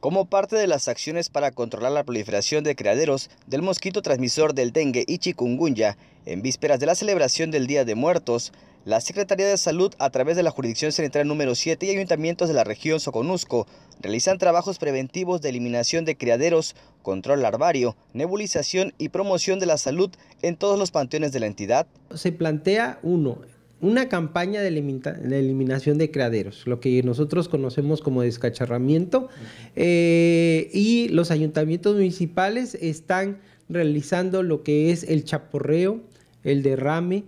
Como parte de las acciones para controlar la proliferación de criaderos del mosquito transmisor del dengue y chikungunya, en vísperas de la celebración del Día de Muertos, la Secretaría de Salud, a través de la Jurisdicción Central número 7 y ayuntamientos de la región Soconusco, realizan trabajos preventivos de eliminación de criaderos, control larvario, nebulización y promoción de la salud en todos los panteones de la entidad. Se plantea, uno, una campaña de, eliminación de creaderos, lo que nosotros conocemos como descacharramiento, eh, y los ayuntamientos municipales están realizando lo que es el chaporreo, el derrame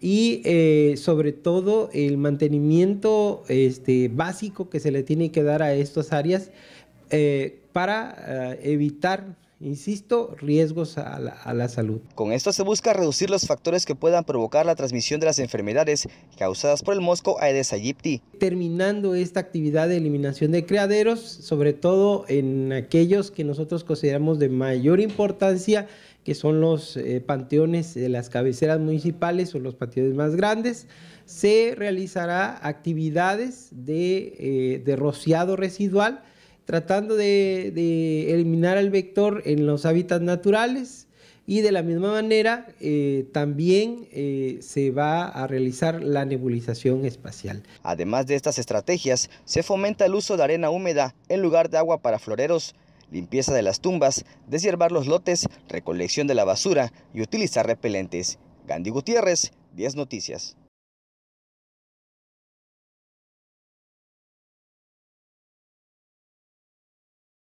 y eh, sobre todo el mantenimiento este, básico que se le tiene que dar a estas áreas eh, para evitar Insisto, riesgos a la, salud. Con esto se busca reducir los factores que puedan provocar la transmisión de las enfermedades causadas por el mosco Aedes aegypti. Terminando esta actividad de eliminación de criaderos, sobre todo en aquellos que nosotros consideramos de mayor importancia, que son los eh, panteones de las cabeceras municipales o los panteones más grandes, se realizará actividades de eh, rociado residual tratando de, eliminar el vector en los hábitats naturales y de la misma manera eh, también eh, se va a realizar la nebulización espacial. Además de estas estrategias, se fomenta el uso de arena húmeda en lugar de agua para floreros, limpieza de las tumbas, deshiervar los lotes, recolección de la basura y utilizar repelentes. Gandhi Gutiérrez, 10 Noticias.